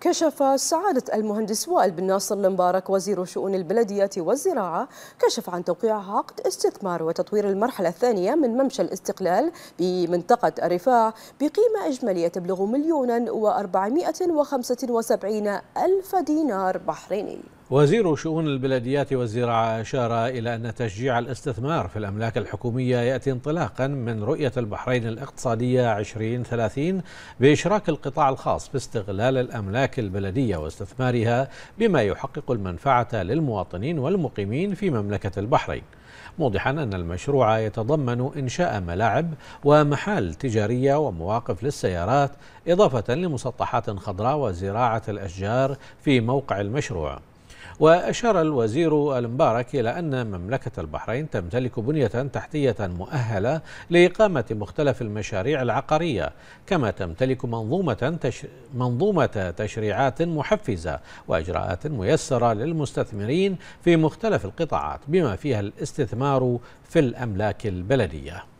كشف سعادة المهندس وائل بن ناصر المبارك وزير شؤون البلدية والزراعة كشف عن توقيع عقد استثمار وتطوير المرحلة الثانية من ممشى الاستقلال بمنطقة الرفاع بقيمة إجمالية تبلغ مليونا وأربعمائة وخمسة وسبعين ألف دينار بحريني وزير شؤون البلديات والزراعة أشار إلى أن تشجيع الاستثمار في الأملاك الحكومية يأتي انطلاقا من رؤية البحرين الاقتصادية 2030 بإشراك القطاع الخاص في استغلال الأملاك البلدية واستثمارها بما يحقق المنفعة للمواطنين والمقيمين في مملكة البحرين موضحا أن المشروع يتضمن إنشاء ملاعب ومحال تجارية ومواقف للسيارات إضافة لمسطحات خضراء وزراعة الأشجار في موقع المشروع وأشار الوزير المبارك إلى أن مملكة البحرين تمتلك بنية تحتية مؤهلة لإقامة مختلف المشاريع العقارية كما تمتلك منظومة, تش... منظومة تشريعات محفزة وإجراءات ميسرة للمستثمرين في مختلف القطاعات بما فيها الاستثمار في الأملاك البلدية